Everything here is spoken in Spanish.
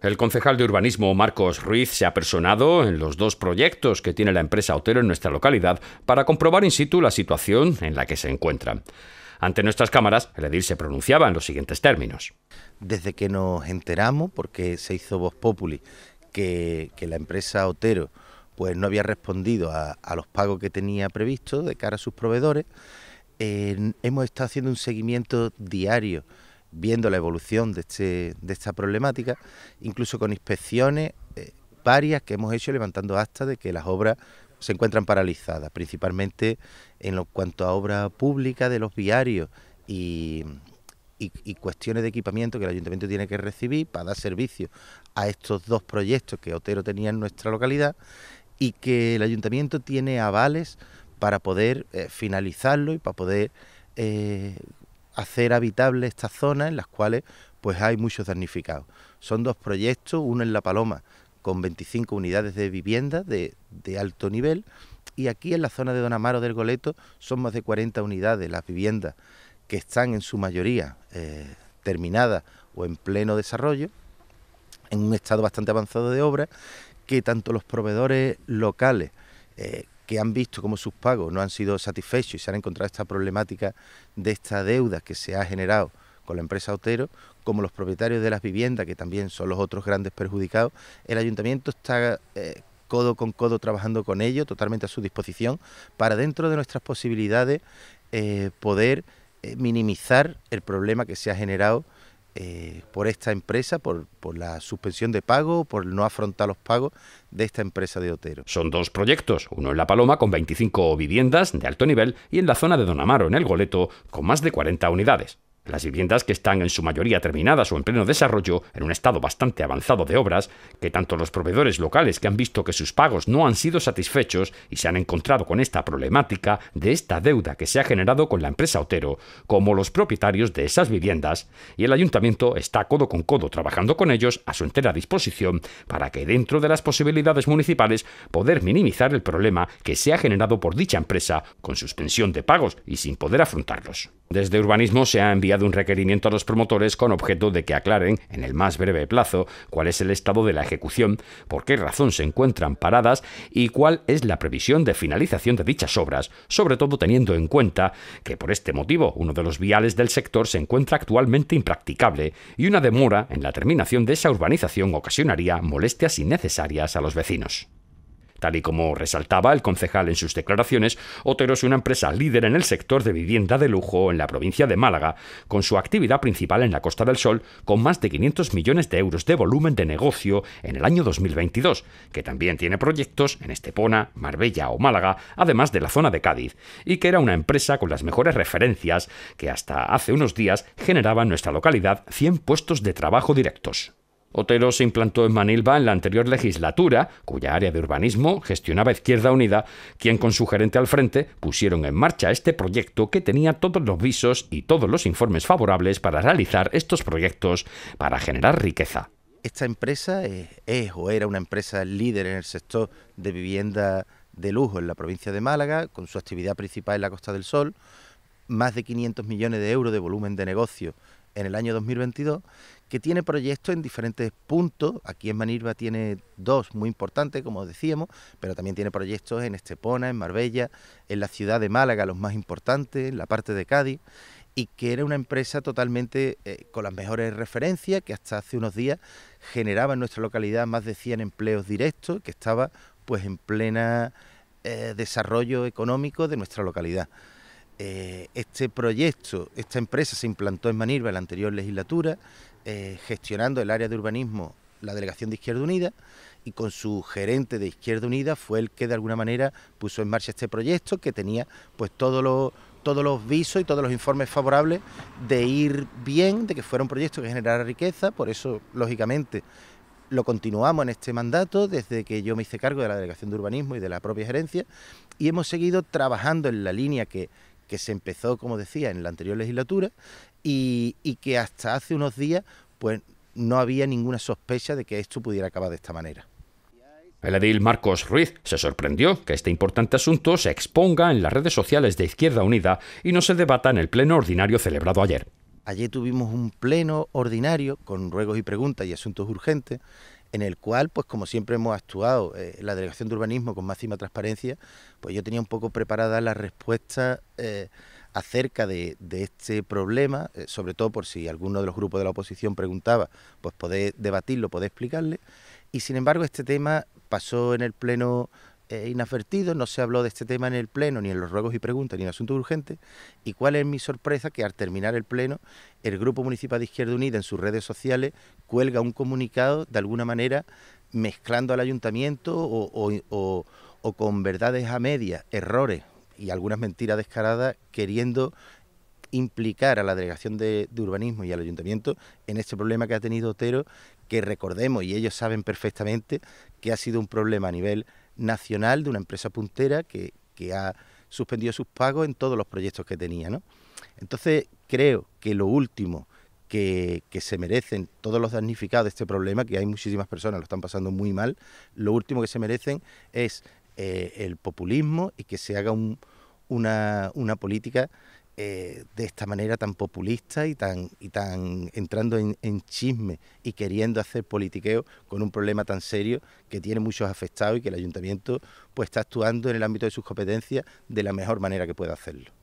El concejal de urbanismo Marcos Ruiz se ha personado en los dos proyectos que tiene la empresa Otero en nuestra localidad para comprobar in situ la situación en la que se encuentran. Ante nuestras cámaras, el edil se pronunciaba en los siguientes términos. Desde que nos enteramos, porque se hizo voz populi, que, la empresa Otero pues no había respondido a, los pagos que tenía previstos de cara a sus proveedores, eh, hemos estado haciendo un seguimiento diario viendo la evolución de, este, de esta problemática, incluso con inspecciones eh, varias que hemos hecho levantando hasta de que las obras se encuentran paralizadas, principalmente en lo, cuanto a obra pública de los viarios y, cuestiones de equipamiento que el ayuntamiento tiene que recibir para dar servicio a estos dos proyectos que Otero tenía en nuestra localidad y que el ayuntamiento tiene avales para poder eh, finalizarlo y para poder eh, hacer habitable estas zonas en las cuales pues hay muchos damnificados. Son dos proyectos, uno en La Paloma con 25 unidades de vivienda de, alto nivel y aquí en la zona de Don Amaro del Goleto son más de 40 unidades las viviendas que están en su mayoría eh, terminadas o en pleno desarrollo, en un estado bastante avanzado de obra, que tanto los proveedores locales eh, que han visto cómo sus pagos no han sido satisfechos y se han encontrado esta problemática de esta deuda que se ha generado con la empresa Otero, como los propietarios de las viviendas, que también son los otros grandes perjudicados, el ayuntamiento está eh, codo con codo trabajando con ellos, totalmente a su disposición, para dentro de nuestras posibilidades eh, poder eh, minimizar el problema que se ha generado eh, por esta empresa, por, por, la suspensión de pago, por no afrontar los pagos de esta empresa de Otero. Son dos proyectos, uno en La Paloma con 25 viviendas de alto nivel y en la zona de Don Amaro, en El Goleto, con más de 40 unidades. Las viviendas que están en su mayoría terminadas o en pleno desarrollo, en un estado bastante avanzado de obras, que tanto los proveedores locales que han visto que sus pagos no han sido satisfechos y se han encontrado con esta problemática de esta deuda que se ha generado con la empresa Otero, como los propietarios de esas viviendas, y el ayuntamiento está codo con codo trabajando con ellos a su entera disposición para que dentro de las posibilidades municipales poder minimizar el problema que se ha generado por dicha empresa con suspensión de pagos y sin poder afrontarlos. Desde urbanismo se ha enviado de un requerimiento a los promotores con objeto de que aclaren, en el más breve plazo, cuál es el estado de la ejecución, por qué razón se encuentran paradas y cuál es la previsión de finalización de dichas obras, sobre todo teniendo en cuenta que por este motivo uno de los viales del sector se encuentra actualmente impracticable y una demora en la terminación de esa urbanización ocasionaría molestias innecesarias a los vecinos. Tal y como resaltaba el concejal en sus declaraciones, Otero es una empresa líder en el sector de vivienda de lujo en la provincia de Málaga, con su actividad principal en la Costa del Sol, con más de 500 millones de euros de volumen de negocio en el año 2022, que también tiene proyectos en Estepona, Marbella o Málaga, además de la zona de Cádiz, y que era una empresa con las mejores referencias que hasta hace unos días generaba en nuestra localidad 100 puestos de trabajo directos. Otero se implantó en Manilva en la anterior legislatura, cuya área de urbanismo gestionaba Izquierda Unida, quien con su gerente al frente pusieron en marcha este proyecto que tenía todos los visos y todos los informes favorables para realizar estos proyectos para generar riqueza. Esta empresa eh, es, o era una empresa líder en el sector de vivienda de lujo en la provincia de Málaga, con su actividad principal en la Costa del Sol, más de 500 millones de euros de volumen de negocio en el año 2022 que tiene proyectos en diferentes puntos. Aquí en Manirva tiene dos muy importantes, como decíamos, pero también tiene proyectos en Estepona, en Marbella, en la ciudad de Málaga, los más importantes, en la parte de Cádiz, y que era una empresa totalmente eh, con las mejores referencias, que hasta hace unos días generaba en nuestra localidad más de 100 empleos directos, que estaba pues en plena eh, desarrollo económico de nuestra localidad. Eh, este proyecto, esta empresa se implantó en Manirva en la anterior legislatura, eh, gestionando el área de urbanismo la delegación de Izquierda Unida y con su gerente de Izquierda Unida fue el que de alguna manera puso en marcha este proyecto que tenía pues todos los todos los visos y todos los informes favorables de ir bien, de que fuera un proyecto que generara riqueza, por eso lógicamente lo continuamos en este mandato desde que yo me hice cargo de la Delegación de Urbanismo y de la propia gerencia y hemos seguido trabajando en la línea que, que se empezó, como decía, en la anterior legislatura y, que hasta hace unos días pues no había ninguna sospecha de que esto pudiera acabar de esta manera. El edil Marcos Ruiz se sorprendió que este importante asunto se exponga en las redes sociales de Izquierda Unida y no se debata en el pleno ordinario celebrado ayer. Ayer tuvimos un pleno ordinario con ruegos y preguntas y asuntos urgentes, en el cual, pues como siempre hemos actuado eh, la Delegación de Urbanismo con máxima transparencia, pues yo tenía un poco preparada la respuesta eh, acerca de, este problema, eh, sobre todo por si alguno de los grupos de la oposición preguntaba, pues poder debatirlo, poder explicarle. Y sin embargo, este tema pasó en el pleno eh, inadvertido, no se habló de este tema en el Pleno, ni en los ruegos y preguntas, ni en asuntos urgentes. ¿Y cuál es mi sorpresa? Que al terminar el Pleno, el Grupo Municipal de Izquierda Unida en sus redes sociales cuelga un comunicado, de alguna manera, mezclando al ayuntamiento o, con verdades a medias, errores y algunas mentiras descaradas, queriendo implicar a la Delegación de, Urbanismo y al Ayuntamiento en este problema que ha tenido Otero, que recordemos, y ellos saben perfectamente, que ha sido un problema a nivel nacional de una empresa puntera que, ha suspendido sus pagos en todos los proyectos que tenía. Entonces, creo que lo último que, se merecen todos los damnificados de este problema, que hay muchísimas personas, lo están pasando muy mal, lo último que se merecen es eh, el populismo y que se haga una, una política eh, de esta manera tan populista y tan, y tan entrando en, chisme y queriendo hacer politiqueo con un problema tan serio que tiene muchos afectados y que el ayuntamiento pues está actuando en el ámbito de sus competencias de la mejor manera que pueda hacerlo.